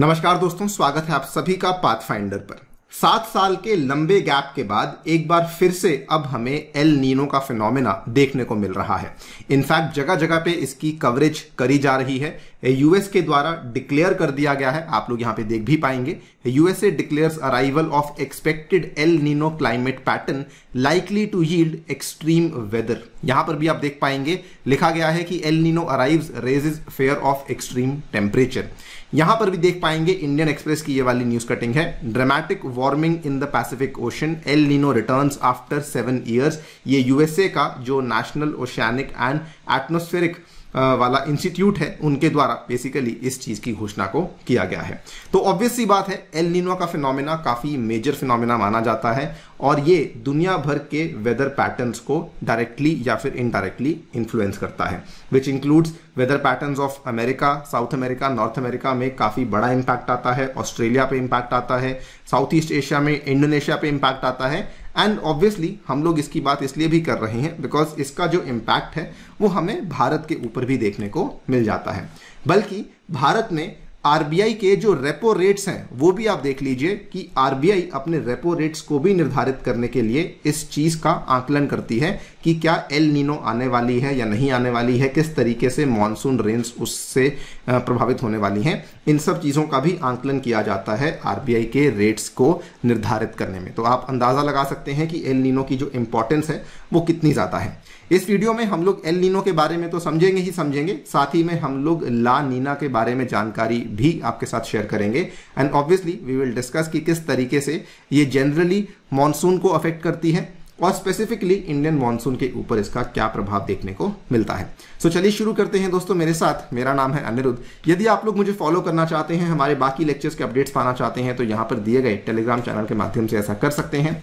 नमस्कार दोस्तों स्वागत है आप सभी का पाथफाइंडर पर सात साल के लंबे गैप के बाद एक बार फिर से अब हमें एल नीनो का फिनोमेना देखने को मिल रहा है इनफैक्ट जगह जगह पे इसकी कवरेज करी जा रही है यूएस के द्वारा डिक्लेयर कर दिया गया है आप लोग यहाँ पे देख भी पाएंगे USA declares arrival of expected El Nino climate pattern likely to yield extreme weather. यहाँ पर भी आप देख पाएंगे लिखा गया है कि El Nino arrives raises fear of extreme temperature. यहाँ पर भी देख पाएंगे इंडियन एक्सप्रेस की ये वाली न्यूज कटिंग है dramatic warming in the Pacific Ocean El Nino returns after seven years ये यूएसए का जो नेशनल ओशियानिक एंड एटमोस्फेरिक वाला इंस्टीट्यूट है उनके द्वारा बेसिकली इस चीज की घोषणा को किया गया है तो ऑब्वियस सी बात है एल निनो का फिनोमिना काफी मेजर फिनोमिना माना जाता है और ये दुनिया भर के वेदर पैटर्न्स को डायरेक्टली या फिर इनडायरेक्टली इन्फ्लुएंस करता है which includes weather patterns of America South America North America में काफ़ी बड़ा इम्पैक्ट आता है ऑस्ट्रेलिया पे इम्पैक्ट आता है साउथ ईस्ट एशिया में इंडोनेशिया पे इम्पैक्ट आता है एंड ऑब्वियसली हम लोग इसकी बात इसलिए भी कर रहे हैं बिकॉज इसका जो इम्पैक्ट है वो हमें भारत के ऊपर भी देखने को मिल जाता है बल्कि भारत में आरबीआई के जो रेपो रेट्स हैं वो भी आप देख लीजिए कि आरबीआई अपने रेपो रेट्स को भी निर्धारित करने के लिए इस चीज का आकलन करती है कि क्या एल नीनो आने वाली है या नहीं आने वाली है किस तरीके से मानसून रेंज उससे प्रभावित होने वाली हैं इन सब चीज़ों का भी आंकलन किया जाता है आरबीआई के रेट्स को निर्धारित करने में तो आप अंदाज़ा लगा सकते हैं कि एल नीनो की जो इम्पोर्टेंस है वो कितनी ज़्यादा है इस वीडियो में हम लोग एल नीनो के बारे में तो समझेंगे ही समझेंगे साथ ही में हम लोग ला नीना के बारे में जानकारी भी आपके साथ शेयर करेंगे and obviously we will discuss कि किस तरीके से ये जनरली मॉनसून को अफेक्ट करती है और स्पेसिफिकली इंडियन मॉनसून के ऊपर इसका क्या प्रभाव देखने को मिलता है सो so, चलिए शुरू करते हैं दोस्तों मेरे साथ मेरा नाम है अनिरुद्ध यदि आप लोग मुझे फॉलो करना चाहते हैं हमारे बाकी लेक्चर्स के अपडेट्स पाना चाहते हैं तो यहाँ पर दिए गए टेलीग्राम चैनल के माध्यम से ऐसा कर सकते हैं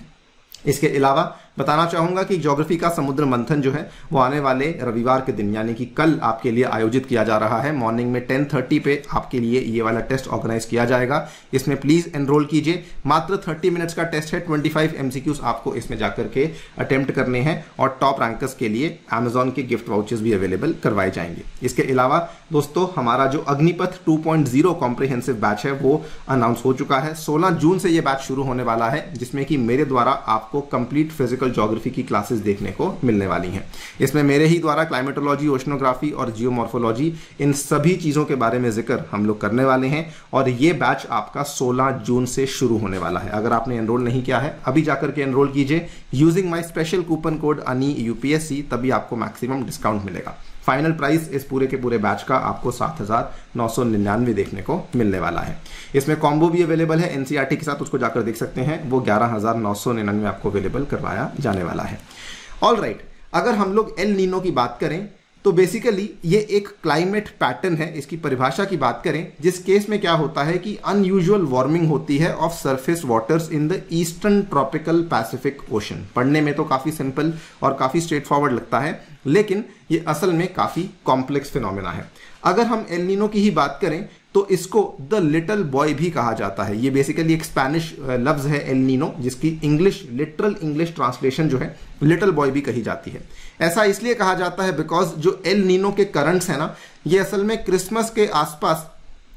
इसके अलावा बताना चाहूंगा कि ज्योग्राफी का समुद्र मंथन जो है वो आने वाले रविवार के दिन यानी कि कल आपके लिए आयोजित किया जा रहा है मॉर्निंग में टेन थर्टी पे आपके लिए ये वाला टेस्ट ऑर्गेनाइज किया जाएगा इसमें प्लीज़ एनरोल कीजिए मात्र थर्टी मिनट्स का टेस्ट है ट्वेंटी फाइव एमसीक्यूज आपको इसमें जाकर के अटेम्प्ट करने हैं और टॉप रैंकर्स के लिए अमेजोन के गिफ्ट वाउचर्स भी अवेलेबल करवाए जाएंगे इसके अलावा दोस्तों हमारा जो अग्निपथ 2.0 कॉम्प्रिहेंसिव बैच है वो अनाउंस हो चुका है 16 जून से ये बैच शुरू होने वाला है जिसमें कि मेरे द्वारा आपको कंप्लीट फिजिकल हिस्टोरिकल जोग्राफी की क्लासेस देखने को मिलने वाली हैं इसमें मेरे ही द्वारा क्लाइमेटोलॉजी ओशनोग्राफी और जियोमॉर्फोलॉजी इन सभी चीज़ों के बारे में जिक्र हम लोग करने वाले हैं और ये बैच आपका 16 जून से शुरू होने वाला है अगर आपने एनरोल नहीं किया है अभी जाकर के एनरोल कीजिए using my special coupon code Ani UPSC तभी आपको मैक्सिमम डिस्काउंट मिलेगा फाइनल प्राइस इस पूरे के पूरे बैच का आपको सात हज़ार नौ सौ निन्यानवे देखने को मिलने वाला है इसमें कॉम्बो भी अवेलेबल है एन के साथ उसको जाकर देख सकते हैं वो ग्यारह हज़ार नौ सौ निन्यानवे आपको अवेलेबल करवाया जाने वाला है ऑल राइट right, अगर हम लोग एल नीनो की बात करें तो बेसिकली ये एक क्लाइमेट पैटर्न है इसकी परिभाषा की बात करें जिस केस में क्या होता है कि अनयूजुअल वार्मिंग होती है of surface waters in the eastern tropical Pacific Ocean पढ़ने में तो काफ़ी सिंपल और काफ़ी स्ट्रेट फॉरवर्ड लगता है लेकिन ये असल में काफ़ी कॉम्प्लेक्स फिनोमिना है अगर हम एलिनो की ही बात करें तो इसको द लिटल बॉय भी कहा जाता है ये बेसिकली एक स्पैनिश uh, लफ्ज़ है एल नीनो जिसकी इंग्लिश लिटरल इंग्लिश ट्रांसलेशन जो है लिटल बॉय भी कही जाती है ऐसा इसलिए कहा जाता है बिकॉज जो एल नीनो के करंट्स हैं ना ये असल में क्रिसमस के आसपास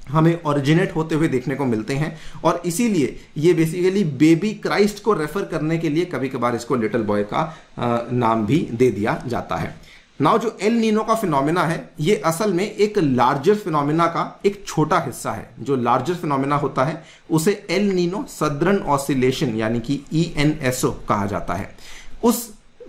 हमें ओरिजिनेट होते हुए देखने को मिलते हैं और इसीलिए ये बेसिकली बेबी क्राइस्ट को रेफर करने के लिए कभी कभार इसको लिटल बॉय का uh, नाम भी दे दिया जाता है नाउ जो एल नीनो का फिनोमिना है ये असल में एक लार्जर फिनोमिना का एक छोटा हिस्सा है जो लार्जर फिनोमिना होता है उसे एल नीनो सदरन ऑसिलेशन यानी कि ई एन एस ओ कहा जाता है उस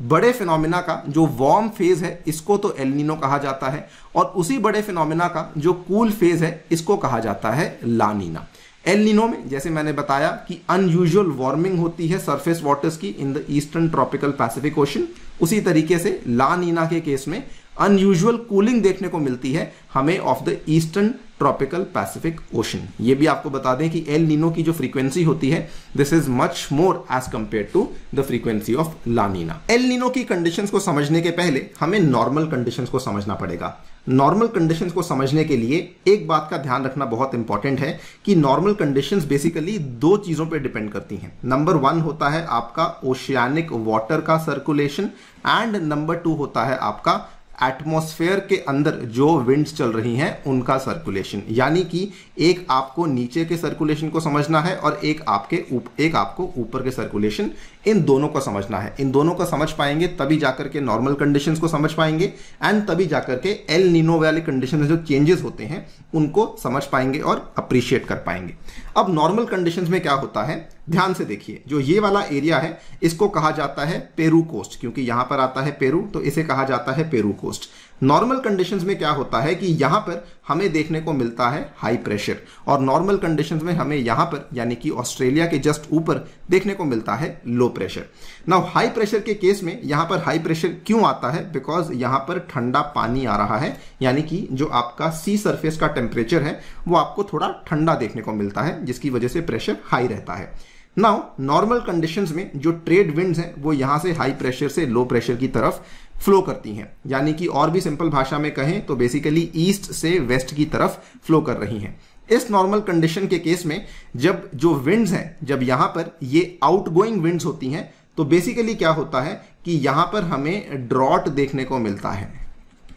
बड़े फिनोमिना का जो वार्म फेज है इसको तो एल नीनो कहा जाता है और उसी बड़े फिनोमिना का जो कूल फेज है इसको कहा जाता है लानीना एल नीनो में जैसे मैंने बताया कि अनयूजुअल वार्मिंग होती है सरफेस वाटर्स की in the eastern tropical Pacific Ocean उसी तरीके से ला नीना के केस में अनयूजल कूलिंग देखने को मिलती है हमें of the eastern tropical Pacific Ocean ये भी आपको बता दें कि एल नीनो की जो फ्रीक्वेंसी होती है this is much more as compare to the frequency of La Nina El Nino की कंडीशंस को समझने के पहले हमें नॉर्मल कंडीशंस को समझना पड़ेगा नॉर्मल कंडीशंस को समझने के लिए एक बात का ध्यान रखना बहुत इंपॉर्टेंट है कि नॉर्मल कंडीशंस बेसिकली दो चीज़ों पर डिपेंड करती हैं नंबर वन होता है आपका ओशियानिक वाटर का सर्कुलेशन एंड नंबर टू होता है आपका एटमॉस्फेयर के अंदर जो विंड्स चल रही हैं उनका सर्कुलेशन यानी कि एक आपको नीचे के सर्कुलेशन को समझना है और एक आपके उप, एक आपको ऊपर के सर्कुलेशन इन दोनों को समझना है इन दोनों को समझ पाएंगे तभी जाकर के नॉर्मल कंडीशन को समझ पाएंगे एंड तभी जाकर के एल नीनो वाले कंडीशन में जो चेंजेस होते हैं उनको समझ पाएंगे और अप्रिशिएट कर पाएंगे अब नॉर्मल कंडीशन में क्या होता है ध्यान से देखिए जो ये वाला एरिया है इसको कहा जाता है पेरू कोस्ट क्योंकि यहां पर आता है पेरू तो इसे कहा जाता है पेरू कोस्ट नॉर्मल कंडीशंस में क्या होता है कि यहां पर हमें देखने को मिलता है हाई प्रेशर और नॉर्मल कंडीशंस में हमें यहां पर यानी कि ऑस्ट्रेलिया के जस्ट ऊपर देखने को मिलता है low pressure now high pressure के केस में यहां पर हाई प्रेशर क्यों आता है बिकॉज यहां पर ठंडा पानी आ रहा है यानी कि जो आपका सी सरफेस का टेम्परेचर है वो आपको थोड़ा ठंडा देखने को मिलता है जिसकी वजह से प्रेशर हाई रहता है नाउ नॉर्मल कंडीशंस में जो ट्रेड विंड्स हैं वो यहां से हाई प्रेशर से लो प्रेशर की तरफ फ्लो करती हैं यानी कि और भी सिंपल भाषा में कहें तो बेसिकली ईस्ट से वेस्ट की तरफ फ्लो कर रही हैं इस नॉर्मल कंडीशन के केस में जब जो विंड्स हैं जब यहां पर ये आउटगोइंग विंड्स होती हैं तो बेसिकली क्या होता है कि यहां पर हमें ड्रॉट देखने को मिलता है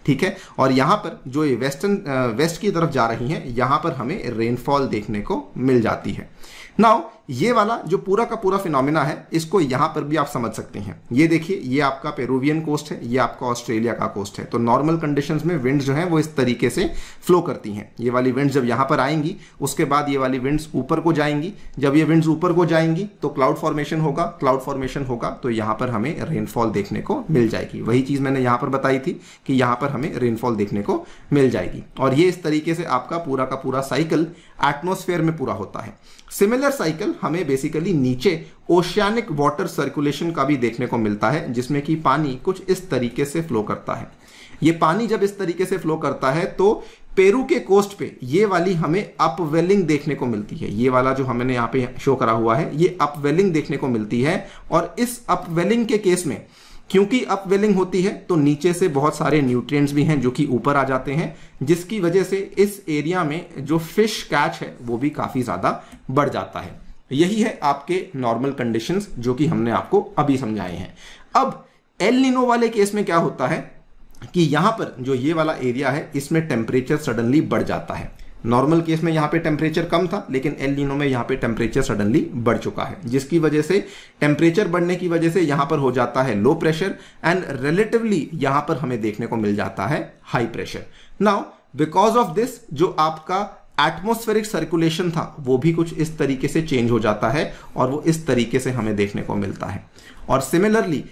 ठीक है और यहां पर जो ये वेस्टर्न वेस्ट की तरफ जा रही हैं यहां पर हमें रेनफॉल देखने को मिल जाती है नाउ ये वाला जो पूरा का पूरा फिनोमिना है इसको यहां पर भी आप समझ सकते हैं ये देखिए ये आपका पेरूवियन कोस्ट है ये आपका ऑस्ट्रेलिया का कोस्ट है तो नॉर्मल कंडीशन में विंड जो है वो इस तरीके से फ्लो करती हैं ये वाली विंड जब यहां पर आएंगी उसके बाद ये वाली विंड्स ऊपर को जाएंगी जब ये विंड्स ऊपर को जाएंगी तो क्लाउड फॉर्मेशन होगा क्लाउड फॉर्मेशन होगा तो यहां पर हमें रेनफॉल देखने को मिल जाएगी वही चीज़ मैंने यहां पर बताई थी कि यहां पर हमें रेनफॉल देखने को मिल जाएगी और ये इस तरीके से आपका पूरा का पूरा साइकिल एटमोस्फेयर में पूरा होता है सिमिलर साइकिल हमें बेसिकली नीचे ओशियानिक वाटर सर्कुलेशन का भी देखने को मिलता है जिसमें कि पानी कुछ इस तरीके से फ्लो करता है ये पानी जब इस तरीके से फ्लो करता है तो पेरू के कोस्ट पे ये वाली हमें अपवेलिंग देखने को मिलती है ये वाला जो हमने यहाँ पे शो करा हुआ है ये अपवेलिंग देखने को मिलती है और इस अपवेलिंग के केस में क्योंकि अपवेलिंग होती है तो नीचे से बहुत सारे न्यूट्रिएंट्स भी हैं जो कि ऊपर आ जाते हैं जिसकी वजह से इस एरिया में जो फिश कैच है वो भी काफ़ी ज़्यादा बढ़ जाता है यही है आपके नॉर्मल कंडीशंस जो कि हमने आपको अभी समझाए हैं अब एल निनो वाले केस में क्या होता है कि यहां पर जो ये वाला एरिया है इसमें टेम्परेचर सडनली बढ़ जाता है नॉर्मल केस में यहाँ पे टेम्परेचर कम था लेकिन एल नीनो में यहाँ पे टेम्परेचर सडनली बढ़ चुका है जिसकी वजह से टेम्परेचर बढ़ने की वजह से यहाँ पर हो जाता है लो प्रेशर एंड रिलेटिवली यहाँ पर हमें देखने को मिल जाता है high pressure now because of this जो आपका एटमोस्फेरिक सर्कुलेशन था वो भी कुछ इस तरीके से चेंज हो जाता है और वो इस तरीके से हमें देखने को मिलता है और सिमिलरली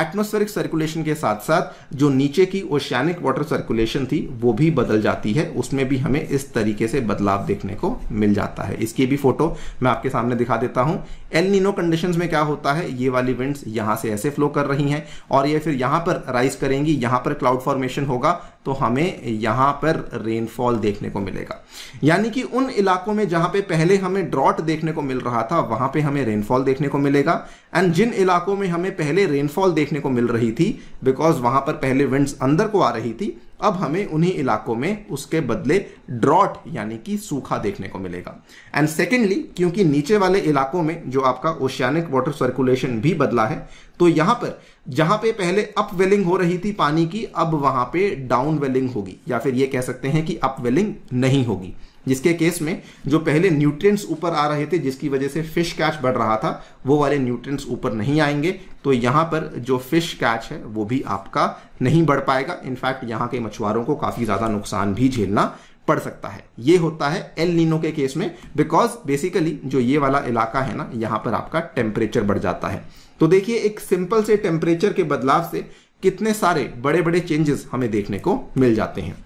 एटमोस्फेरिक सर्कुलेशन के साथ साथ जो नीचे की ओशियानिक वाटर सर्कुलेशन थी वो भी बदल जाती है उसमें भी हमें इस तरीके से बदलाव देखने को मिल जाता है इसकी भी फोटो मैं आपके सामने दिखा देता हूँ एल नीनो कंडीशंस में क्या होता है ये वाली विंड्स यहां से ऐसे फ्लो कर रही हैं और ये फिर यहाँ पर राइज करेंगी यहाँ पर क्लाउड फॉर्मेशन होगा तो हमें यहाँ पर रेनफॉल देखने को मिलेगा यानी कि उन इलाकों में जहाँ पे पहले हमें ड्रॉट देखने को मिल रहा था वहां पे हमें रेनफॉल देखने को मिलेगा एंड जिन इलाकों में हमें पहले रेनफॉल देखने को मिल रही थी बिकॉज वहां पर पहले विंड्स अंदर को आ रही थी अब हमें उन्हीं इलाकों में उसके बदले ड्रॉट यानी कि सूखा देखने को मिलेगा एंड सेकेंडली क्योंकि नीचे वाले इलाकों में जो आपका ओशियानिक वाटर सर्कुलेशन भी बदला है तो यहां पर जहां पे पहले अप वेलिंग हो रही थी पानी की अब वहां पे डाउन वेलिंग होगी या फिर ये कह सकते हैं कि अप वेलिंग नहीं होगी जिसके केस में जो पहले न्यूट्रिएंट्स ऊपर आ रहे थे जिसकी वजह से फिश कैच बढ़ रहा था वो वाले न्यूट्रिएंट्स ऊपर नहीं आएंगे तो यहाँ पर जो फिश कैच है वो भी आपका नहीं बढ़ पाएगा इनफैक्ट यहाँ के मछुआरों को काफ़ी ज़्यादा नुकसान भी झेलना पड़ सकता है ये होता है एल नीनो के केस में बिकॉज बेसिकली जो ये वाला इलाका है ना यहाँ पर आपका टेम्परेचर बढ़ जाता है तो देखिए एक सिंपल से टेम्परेचर के बदलाव से कितने सारे बड़े बड़े चेंजेस हमें देखने को मिल जाते हैं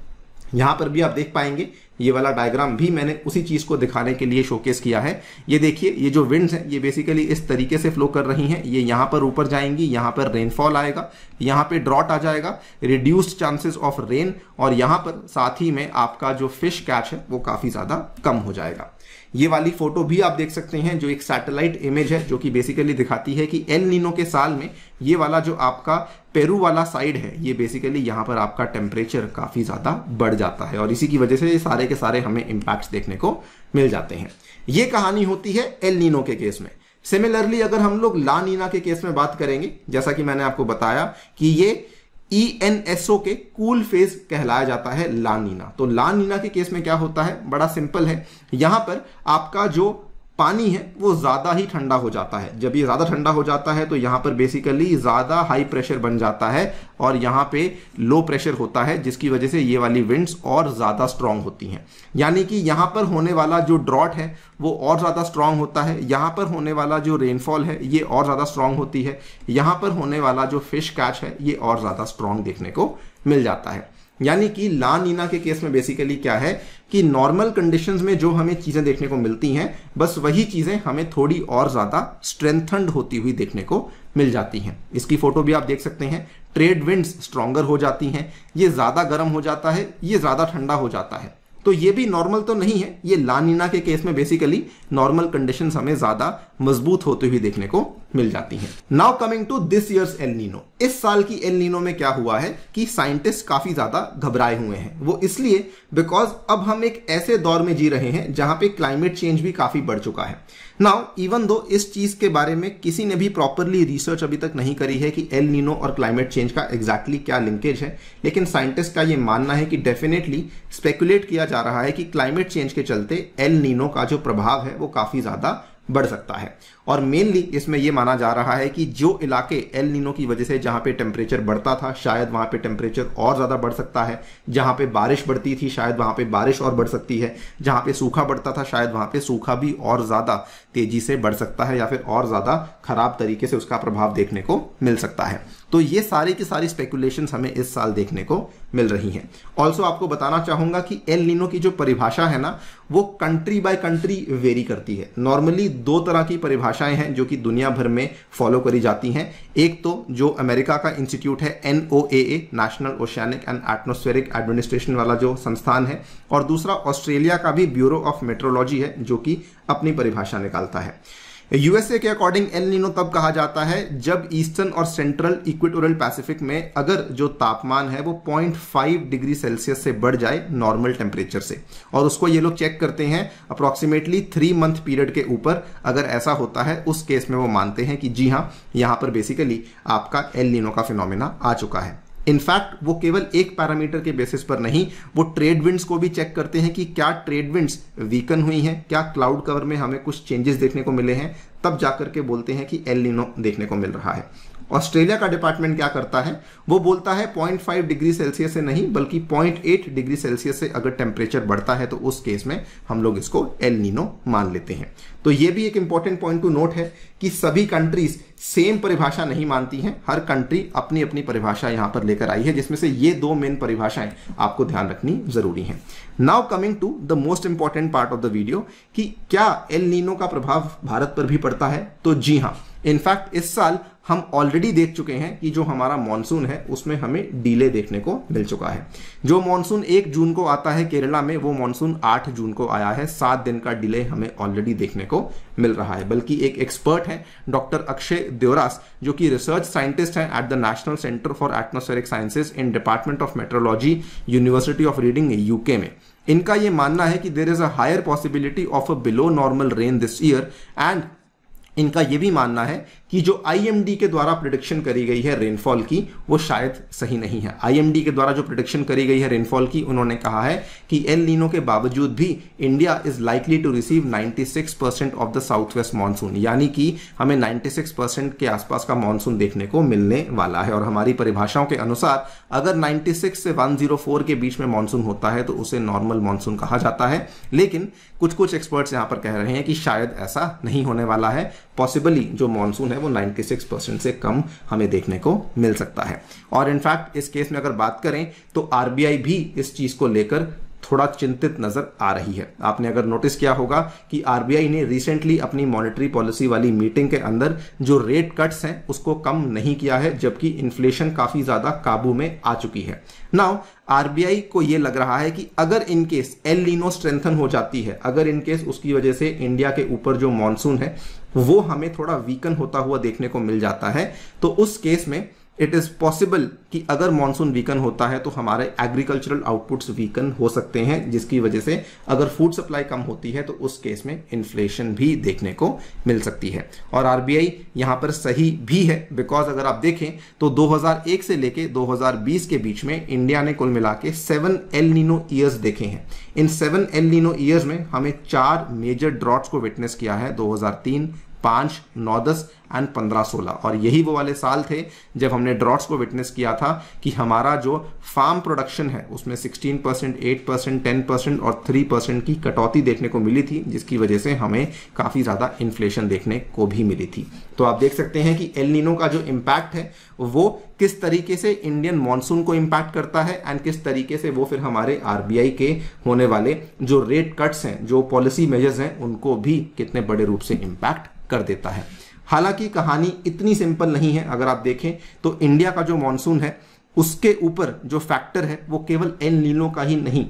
यहाँ पर भी आप देख पाएंगे ये वाला डायग्राम भी मैंने उसी चीज़ को दिखाने के लिए शोकेस किया है ये देखिए ये जो विंड्स हैं ये बेसिकली इस तरीके से फ्लो कर रही हैं ये यहाँ पर ऊपर जाएंगी यहाँ पर रेनफॉल आएगा यहाँ पे ड्रॉट आ जाएगा रिड्यूस्ड चांसेस ऑफ रेन और यहाँ पर साथ ही में आपका जो फिश कैच है वो काफ़ी ज़्यादा कम हो जाएगा ये वाली फोटो भी आप देख सकते हैं जो एक सैटेलाइट इमेज है जो कि बेसिकली दिखाती है कि एल नीनो के साल में ये वाला जो आपका पेरू वाला साइड है ये बेसिकली यहाँ पर आपका टेम्परेचर काफ़ी ज़्यादा बढ़ जाता है और इसी की वजह से सारे के सारे हमें इम्पैक्ट देखने को मिल जाते हैं ये कहानी होती है एल नीनो के केस में सिमिलरली अगर हम लोग ला नीना के केस में बात करेंगे जैसा कि मैंने आपको बताया कि ये ई एन एस ओ के कूल फेज कहलाया जाता है लानीना तो लानीना के केस में क्या होता है बड़ा सिंपल है यहां पर आपका जो पानी है वो ज़्यादा ही ठंडा हो जाता है जब ये ज़्यादा ठंडा हो जाता है तो यहाँ पर बेसिकली ज़्यादा हाई प्रेशर बन जाता है और यहाँ पे लो प्रेशर होता है जिसकी वजह से ये वाली विंड्स और ज़्यादा स्ट्रांग होती हैं यानी कि यहाँ पर होने वाला जो ड्रॉट है वो और ज़्यादा स्ट्रांग होता है यहाँ पर होने वाला जो रेनफॉल है ये और ज़्यादा स्ट्रांग होती है यहाँ पर होने वाला जो फिश कैच है ये और ज़्यादा स्ट्रांग देखने को मिल जाता है यानी कि ला नीना के केस में बेसिकली क्या है कि नॉर्मल कंडीशंस में जो हमें चीज़ें देखने को मिलती हैं बस वही चीज़ें हमें थोड़ी और ज़्यादा स्ट्रेंथन्ड होती हुई देखने को मिल जाती हैं इसकी फ़ोटो भी आप देख सकते हैं ट्रेड विंड्स स्ट्रॉन्गर हो जाती हैं ये ज़्यादा गर्म हो जाता है ये ज़्यादा ठंडा हो जाता है तो ये भी नॉर्मल तो नहीं है ये लानीना के केस में बेसिकली नॉर्मल कंडीशन हमें ज़्यादा मजबूत होते हुए देखने को मिल जाती हैं now coming to this year's El Nino इस साल की एल नीनो में क्या हुआ है कि साइंटिस्ट काफी ज्यादा घबराए हुए हैं वो इसलिए बिकॉज अब हम एक ऐसे दौर में जी रहे हैं जहां पे क्लाइमेट चेंज भी काफी बढ़ चुका है नाउ इवन दो इस चीज के बारे में किसी ने भी प्रॉपरली रिसर्च अभी तक नहीं करी है कि एल नीनो और क्लाइमेट चेंज का एग्जैक्टली exactly क्या लिंकेज है लेकिन साइंटिस्ट का ये मानना है कि डेफिनेटली स्पेकुलेट किया जा रहा है कि क्लाइमेट चेंज के चलते एल नीनो का जो प्रभाव है वो काफी ज्यादा बढ़ सकता है और मेनली इसमें यह माना जा रहा है कि जो इलाके एल नीनो की वजह से जहाँ पे टेम्परेचर बढ़ता था शायद वहाँ पे टेम्परेचर और ज़्यादा बढ़ सकता है जहाँ पे बारिश बढ़ती थी शायद वहाँ पे बारिश और बढ़ सकती है जहाँ पे सूखा बढ़ता था शायद वहाँ पे सूखा भी और ज़्यादा तेज़ी से बढ़ सकता है या फिर और ज़्यादा खराब तरीके से उसका प्रभाव देखने को मिल सकता है तो ये सारी की सारी स्पेकुलेशन हमें इस साल देखने को मिल रही हैं ऑल्सो आपको बताना चाहूँगा कि एल नीनो की जो परिभाषा है ना वो कंट्री बाय कंट्री वेरी करती है नॉर्मली दो तरह की परिभाषाएं हैं जो कि दुनिया भर में फॉलो करी जाती हैं एक तो जो अमेरिका का इंस्टीट्यूट है an national oceanic and atmospheric administration वाला जो संस्थान है और दूसरा ऑस्ट्रेलिया का भी ब्यूरो ऑफ मेट्रोलॉजी है जो कि अपनी परिभाषा निकालता है यूएसए के अकॉर्डिंग एल नीनो तब कहा जाता है जब ईस्टर्न और सेंट्रल इक्वेटोरियल पैसिफिक में अगर जो तापमान है वो 0.5 डिग्री सेल्सियस से बढ़ जाए नॉर्मल टेम्परेचर से और उसको ये लोग चेक करते हैं अप्रोक्सीमेटली थ्री मंथ पीरियड के ऊपर अगर ऐसा होता है उस केस में वो मानते हैं कि जी हाँ यहाँ पर बेसिकली आपका एल नीनो का फिनोमिना आ चुका है इनफैक्ट वो केवल एक पैरामीटर के बेसिस पर नहीं वो ट्रेड विंड्स को भी चेक करते हैं कि क्या ट्रेड विंड्स वीकन हुई हैं क्या क्लाउड कवर में हमें कुछ चेंजेस देखने को मिले हैं तब जाकर के बोलते हैं कि एल लीनो देखने को मिल रहा है ऑस्ट्रेलिया का डिपार्टमेंट क्या करता है वो बोलता है 0.5 डिग्री सेल्सियस से नहीं बल्कि 0.8 डिग्री सेल्सियस से अगर टेम्परेचर बढ़ता है तो उस केस में हम लोग इसको एल नीनो मान लेते हैं तो ये भी एक इंपॉर्टेंट पॉइंट टू नोट है कि सभी कंट्रीज सेम परिभाषा नहीं मानती हैं हर कंट्री अपनी अपनी परिभाषा यहां पर लेकर आई है जिसमें से ये दो मेन परिभाषाएं आपको ध्यान रखनी जरूरी है now coming to the most important part of the video कि क्या एल नीनो का प्रभाव भारत पर भी पड़ता है तो जी हाँ इनफैक्ट इस साल हम ऑलरेडी देख चुके हैं कि जो हमारा मानसून है उसमें हमें डीले देखने को मिल चुका है जो मानसून एक जून को आता है केरला में वो मानसून आठ जून को आया है सात दिन का डिले हमें ऑलरेडी देखने को मिल रहा है बल्कि एक एक्सपर्ट है डॉक्टर अक्षय देवरास जो कि रिसर्च साइंटिस्ट हैं at the national centre for atmospheric sciences in department of meteorology university of Reading UK में इनका ये मानना है कि there is a higher possibility of a below normal rain this year and इनका यह भी मानना है कि जो आईएमडी के द्वारा प्रिडिक्शन करी गई है रेनफॉल की वो शायद सही नहीं है आईएमडी के द्वारा जो प्रिडिक्शन करी गई है रेनफॉल की उन्होंने कहा है कि एल लीनो के बावजूद भी India is likely to receive 96 percent of the south west monsoon यानी कि हमें 96 परसेंट के आसपास का मानसून देखने को मिलने वाला है और हमारी परिभाषाओं के अनुसार अगर नाइन्टी से वन के बीच में मानसून होता है तो उसे नॉर्मल मानसून कहा जाता है लेकिन कुछ कुछ एक्सपर्ट्स यहाँ पर कह रहे हैं कि शायद ऐसा नहीं होने वाला है पॉसिबली जो मानसून है वो 96 परसेंट से कम हमें देखने को मिल सकता है और इनफैक्ट इस केस में अगर बात करें तो आरबीआई भी इस चीज को लेकर थोड़ा चिंतित नजर आ रही है आपने अगर नोटिस किया होगा कि आरबीआई ने रिसेंटली अपनी मॉनेटरी पॉलिसी वाली मीटिंग के अंदर जो रेट कट्स हैं उसको कम नहीं किया है जबकि इन्फ्लेशन काफी ज्यादा काबू में आ चुकी है नाउ आरबीआई को यह लग रहा है कि अगर इनकेस एल लीनो स्ट्रेंथन हो जाती है अगर इनकेस उसकी वजह से इंडिया के ऊपर जो मानसून है वो हमें थोड़ा वीकन होता हुआ देखने को मिल जाता है तो उस केस में इट इज़ पॉसिबल कि अगर मानसून वीकन होता है तो हमारे एग्रीकल्चरल आउटपुट्स वीकन हो सकते हैं जिसकी वजह से अगर फूड सप्लाई कम होती है तो उस केस में इन्फ्लेशन भी देखने को मिल सकती है और आरबीआई यहां पर सही भी है बिकॉज अगर आप देखें तो 2001 से लेके 2020 के बीच में इंडिया ने कुल मिला के सेवन एल नीनो ईयर्स देखे हैं in seven El Nino years में हमें चार मेजर ड्रॉट्स को विटनेस किया है दो पाँच नौ दस एंड पंद्रह सोलह और यही वो वाले साल थे जब हमने ड्रॉट्स को विटनेस किया था कि हमारा जो फार्म प्रोडक्शन है उसमें sixteen percent eight percent ten percent और थ्री परसेंट की कटौती देखने को मिली थी जिसकी वजह से हमें काफ़ी ज़्यादा इन्फ्लेशन देखने को भी मिली थी तो आप देख सकते हैं कि एलनिनो का जो इम्पैक्ट है वो किस तरीके से इंडियन मानसून को इम्पैक्ट करता है एंड किस तरीके से वो फिर हमारे आर के होने वाले जो रेट कट्स हैं जो पॉलिसी मेजर्स हैं उनको भी कितने बड़े रूप से इम्पैक्ट कर देता है हालांकि कहानी इतनी सिंपल नहीं है अगर आप देखें तो इंडिया का जो मानसून है उसके ऊपर जो फैक्टर है वो केवल एन लीनों का ही नहीं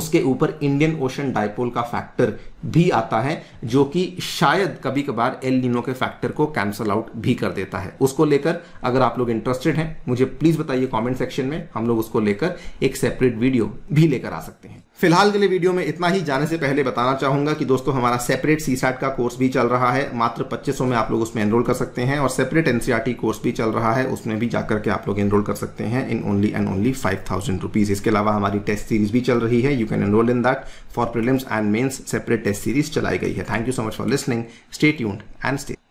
उसके ऊपर इंडियन ओशन डायपोल का फैक्टर भी आता है जो कि शायद कभी कभार एल नीनो के फैक्टर को कैंसल आउट भी कर देता है उसको लेकर अगर आप लोग इंटरेस्टेड हैं मुझे प्लीज बताइए कमेंट सेक्शन में हम लोग उसको लेकर एक सेपरेट वीडियो भी लेकर आ सकते हैं फिलहाल के लिए वीडियो में इतना ही जाने से पहले बताना चाहूंगा कि दोस्तों हमारा सेपरेट सी का कोर्स भी चल रहा है मात्र पच्चीस में आप लोग उसमें एनरोल कर सकते हैं और सेपरेट एनसीआरटी कोर्स भी चल रहा है उसमें भी जाकर के आप लोग एनरोल कर सकते हैं in only and only five thousand rupees इसके अलावा हमारी टेस्ट सीरीज भी चल रही है you can enrol in that for prelims and mains separate test series चलाई गई है thank you so much for listening stay tuned and stay